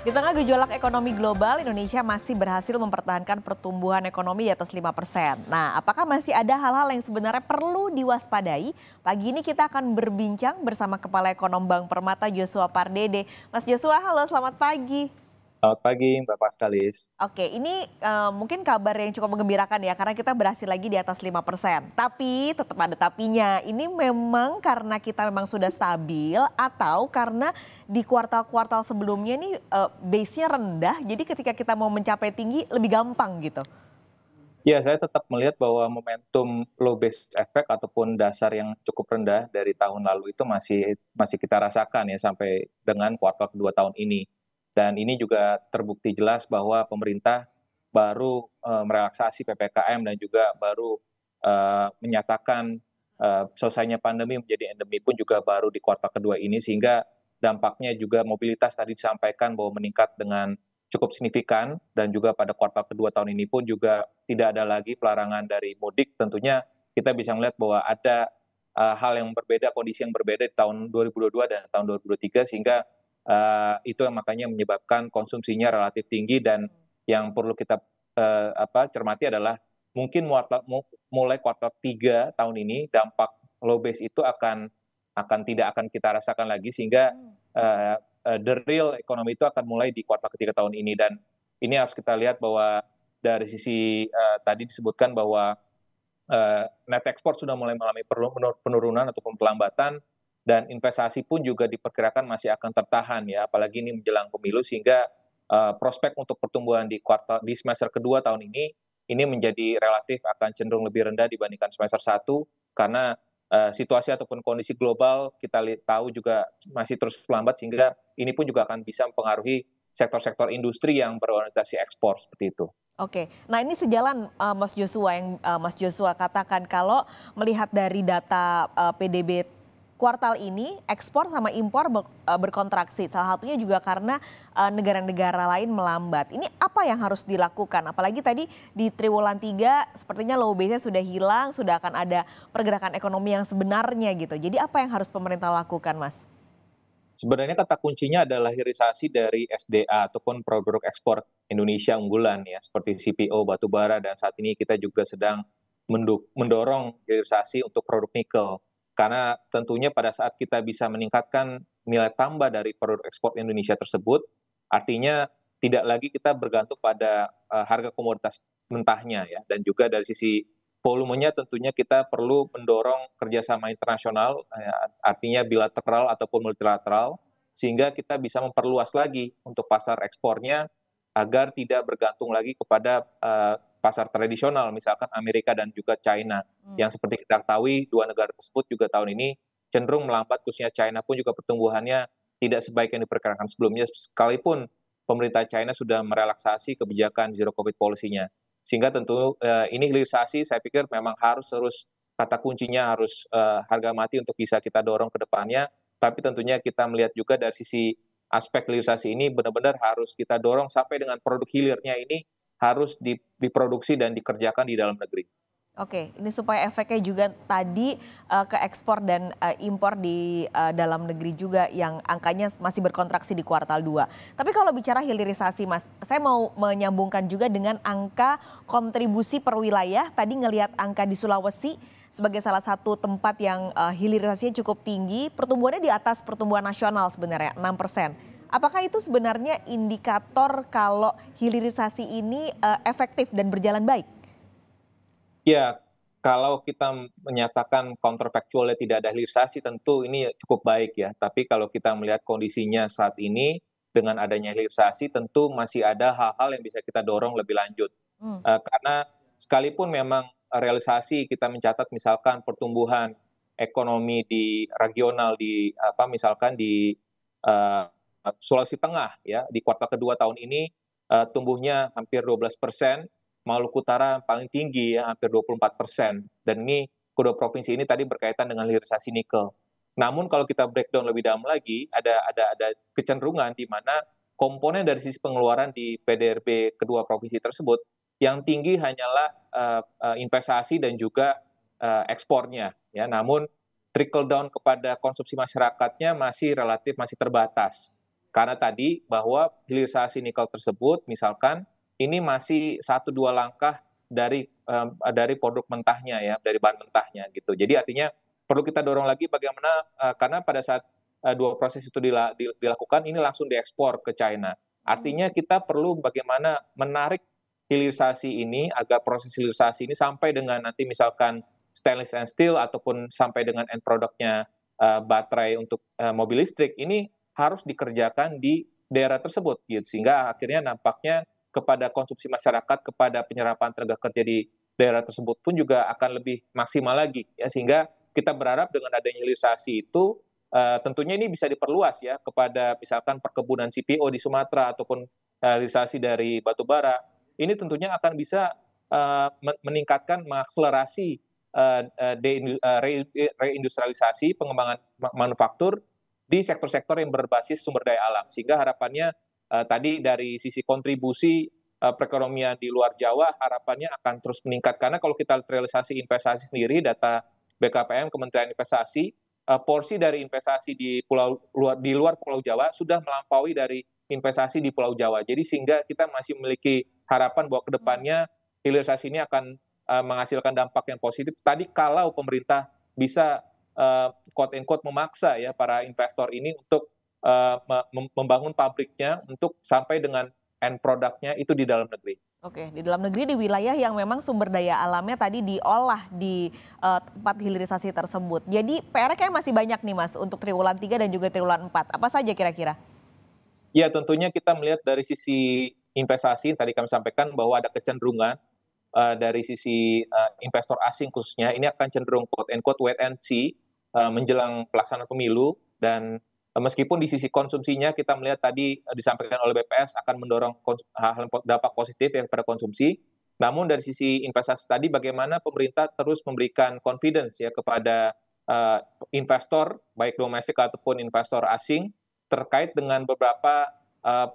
Di tengah gejolak ekonomi global, Indonesia masih berhasil mempertahankan pertumbuhan ekonomi di atas 5 persen. Nah, apakah masih ada hal-hal yang sebenarnya perlu diwaspadai? Pagi ini kita akan berbincang bersama Kepala Ekonom Bank Permata Joshua Pardede. Mas Joshua, halo selamat pagi. Selamat pagi Mbak Paskalis. Oke, ini uh, mungkin kabar yang cukup mengembirakan ya karena kita berhasil lagi di atas 5%. Tapi tetap ada tapinya. Ini memang karena kita memang sudah stabil atau karena di kuartal-kuartal sebelumnya ini uh, eh, base-nya rendah. Jadi ketika kita mau mencapai tinggi lebih gampang gitu. Ya, saya tetap melihat bahwa momentum low base effect ataupun dasar yang cukup rendah dari tahun lalu itu masih masih kita rasakan ya sampai dengan kuartal kedua tahun ini dan ini juga terbukti jelas bahwa pemerintah baru uh, merelaksasi PPKM dan juga baru uh, menyatakan uh, selesainya pandemi menjadi endemi pun juga baru di kuartal kedua ini sehingga dampaknya juga mobilitas tadi disampaikan bahwa meningkat dengan cukup signifikan dan juga pada kuartal kedua tahun ini pun juga tidak ada lagi pelarangan dari mudik tentunya kita bisa melihat bahwa ada uh, hal yang berbeda kondisi yang berbeda di tahun 2022 dan tahun 2023 sehingga uh, itu yang makanya menyebabkan konsumsinya relatif tinggi dan yang perlu kita uh, apa cermati adalah mungkin mulai kuartal 3 tahun ini dampak low base itu akan akan tidak akan kita rasakan lagi sehingga uh, uh, the real ekonomi itu akan mulai di kuartal ketiga tahun ini dan ini harus kita lihat bahwa dari sisi uh, tadi disebutkan bahwa uh, net export sudah mulai mengalami penurunan ataupun pelambatan dan investasi pun juga diperkirakan masih akan tertahan ya apalagi ini menjelang pemilu sehingga uh, prospek untuk pertumbuhan di kuartal di semester kedua tahun ini ini menjadi relatif akan cenderung lebih rendah dibandingkan semester satu karena uh, situasi ataupun kondisi global kita tahu juga masih terus melambat sehingga ini pun juga akan bisa mempengaruhi sektor-sektor industri yang berorientasi ekspor seperti itu. Oke, nah ini sejalan uh, Mas Joshua yang uh, Mas Joshua katakan kalau melihat dari data uh, PDB kuartal ini ekspor sama impor eh, berkontraksi. Salah satunya juga karena eh, negara-negara lain melambat. Ini apa yang harus dilakukan? Apalagi tadi di triwulan 3 sepertinya low base-nya sudah hilang, sudah akan ada pergerakan ekonomi yang sebenarnya gitu. Jadi apa yang harus pemerintah lakukan, Mas? Sebenarnya kata kuncinya adalah hilirisasi dari SDA ataupun produk ekspor Indonesia unggulan ya seperti CPO batu bara dan saat ini kita juga sedang mendorong hilirisasi untuk produk nikel karena tentunya pada saat kita bisa meningkatkan nilai tambah dari produk ekspor Indonesia tersebut, artinya tidak lagi kita bergantung pada uh, harga komoditas mentahnya ya dan juga dari sisi volumenya tentunya kita perlu mendorong kerjasama internasional eh, artinya bilateral ataupun multilateral sehingga kita bisa memperluas lagi untuk pasar ekspornya agar tidak bergantung lagi kepada uh, pasar tradisional misalkan Amerika dan juga China hmm. yang seperti kita ketahui dua negara tersebut juga tahun ini cenderung melambat khususnya China pun juga pertumbuhannya tidak sebaik yang diperkirakan sebelumnya sekalipun pemerintah China sudah merelaksasi kebijakan zero covid polisinya sehingga tentu eh, ini hilirisasi saya pikir memang harus terus kata kuncinya harus eh, harga mati untuk bisa kita dorong ke depannya tapi tentunya kita melihat juga dari sisi aspek hilirisasi ini benar-benar harus kita dorong sampai dengan produk hilirnya ini harus diproduksi dan dikerjakan di dalam negeri. Oke, ini supaya efeknya juga tadi uh, ke ekspor dan uh, impor di uh, dalam negeri juga yang angkanya masih berkontraksi di kuartal 2. Tapi kalau bicara hilirisasi Mas, saya mau menyambungkan juga dengan angka kontribusi per wilayah. Tadi ngelihat angka di Sulawesi sebagai salah satu tempat yang uh, hilirisasinya cukup tinggi, pertumbuhannya di atas pertumbuhan nasional sebenarnya 6%. Apakah itu sebenarnya indikator kalau hilirisasi ini uh, efektif dan berjalan baik? Ya, kalau kita menyatakan counterfactualnya tidak ada hilirisasi tentu ini cukup baik ya. Tapi kalau kita melihat kondisinya saat ini dengan adanya hilirisasi tentu masih ada hal-hal yang bisa kita dorong lebih lanjut. Hmm. Uh, karena sekalipun memang realisasi kita mencatat misalkan pertumbuhan ekonomi di regional di apa misalkan di uh, Eh, Sulawesi Tengah ya di kuartal kedua tahun ini uh, tumbuhnya hampir 12 persen, Maluku Utara paling tinggi ya hampir 24 persen dan ini kedua provinsi ini tadi berkaitan dengan hilirisasi nikel. Namun kalau kita breakdown lebih dalam lagi ada ada ada kecenderungan di mana komponen dari sisi pengeluaran di PDRB kedua provinsi tersebut yang tinggi hanyalah uh, investasi dan juga uh, ekspornya ya namun trickle down kepada konsumsi masyarakatnya masih relatif masih terbatas karena tadi bahwa hilirisasi nikel tersebut misalkan ini masih satu dua langkah dari uh, dari produk mentahnya ya, dari bahan mentahnya gitu. Jadi artinya perlu kita dorong lagi bagaimana uh, karena pada saat uh, dua proses itu dilakukan ini langsung diekspor ke China. Artinya hmm. kita perlu bagaimana menarik hilirisasi ini agar proses hilirisasi ini sampai dengan nanti misalkan stainless and steel ataupun sampai dengan end produknya uh, e, baterai untuk uh, mobil listrik ini harus dikerjakan di daerah tersebut gitu sehingga akhirnya nampaknya kepada konsumsi masyarakat kepada penyerapan tenaga kerja di daerah tersebut pun juga akan lebih maksimal lagi ya sehingga kita berharap dengan adanya hilirisasi itu uh, tentunya ini bisa diperluas ya kepada misalkan perkebunan CPO di Sumatera ataupun hilirisasi eh, dari batubara ini tentunya akan bisa uh, meningkatkan mengakselerasi uh, uh, reindustrialisasi pengembangan manufaktur di sektor-sektor yang berbasis sumber daya alam. Sehingga harapannya uh, tadi dari sisi kontribusi uh, perekonomian di luar Jawa harapannya akan terus meningkat karena kalau kita realisasi investasi sendiri data BKPM Kementerian Investasi uh, porsi dari investasi di pulau luar di luar Pulau Jawa sudah melampaui dari investasi di Pulau Jawa. Jadi sehingga kita masih memiliki harapan bahwa kedepannya hilirisasi ini akan uh, menghasilkan dampak yang positif. Tadi kalau pemerintah bisa uh, quote unquote memaksa ya para investor ini untuk uh, membangun pabriknya untuk sampai dengan end produknya itu di dalam negeri. Oke, di dalam negeri di wilayah yang memang sumber daya alamnya tadi diolah di uh, tempat hilirisasi tersebut. Jadi PR kayak masih banyak nih Mas untuk triwulan 3 dan juga triwulan 4. Apa saja kira-kira? Ya, tentunya kita melihat dari sisi investasi tadi kami sampaikan bahwa ada kecenderungan uh, dari sisi uh, investor asing khususnya ini akan cenderung quote and quote wait and see uh, menjelang pelaksanaan pemilu dan meskipun di sisi konsumsinya kita melihat tadi disampaikan oleh BPS akan mendorong hal dampak positif yang pada konsumsi namun dari sisi investasi tadi bagaimana pemerintah terus memberikan confidence ya kepada uh, investor baik domestik ataupun investor asing terkait dengan beberapa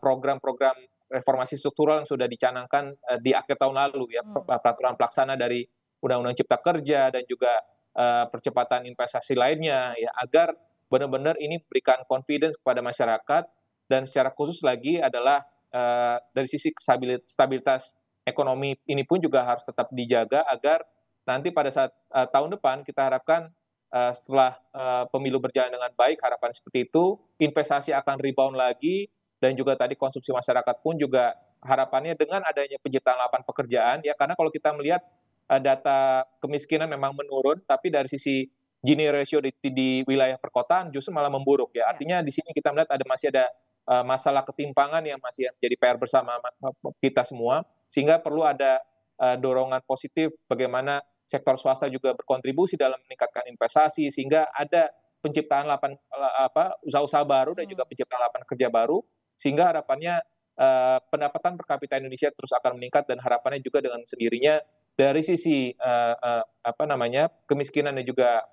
program -program reformasi struktural yang sudah dicanangkan uh, di akhir tahun lalu ya hmm. peraturan pelaksana dari Undang-Undang Cipta Kerja dan juga uh, percepatan investasi lainnya ya agar benar-benar ini berikan confidence kepada masyarakat dan secara khusus lagi adalah uh, dari sisi stabilitas ekonomi ini pun juga harus tetap dijaga agar nanti pada saat uh, tahun depan kita harapkan uh, setelah uh, pemilu berjalan dengan baik harapan seperti itu investasi akan rebound lagi dan juga tadi konsumsi masyarakat pun juga harapannya dengan adanya penciptaan lapangan pekerjaan ya karena kalau kita melihat uh, data kemiskinan memang menurun tapi dari sisi Gini ratio di, di wilayah perkotaan justru malah memburuk ya. Iya. Artinya di sini kita melihat ada masih ada uh, masalah ketimpangan yang masih jadi PR bersama eh, kita semua sehingga perlu ada uh, dorongan positif bagaimana sektor swasta juga berkontribusi dalam meningkatkan investasi sehingga ada penciptaan lapan apa usaha-usaha baru dan juga hmm. penciptaan lapangan kerja baru sehingga harapannya uh, pendapatan per kapita Indonesia terus akan meningkat dan harapannya juga dengan sendirinya dari sisi uh, uh, apa namanya kemiskinan dan juga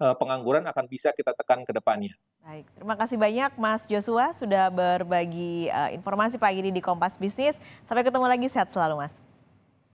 uh, pengangguran akan bisa kita tekan ke depannya. Baik, terima kasih banyak Mas Joshua sudah berbagi uh, informasi pagi ini di Kompas Bisnis. Sampai ketemu lagi, sehat selalu Mas.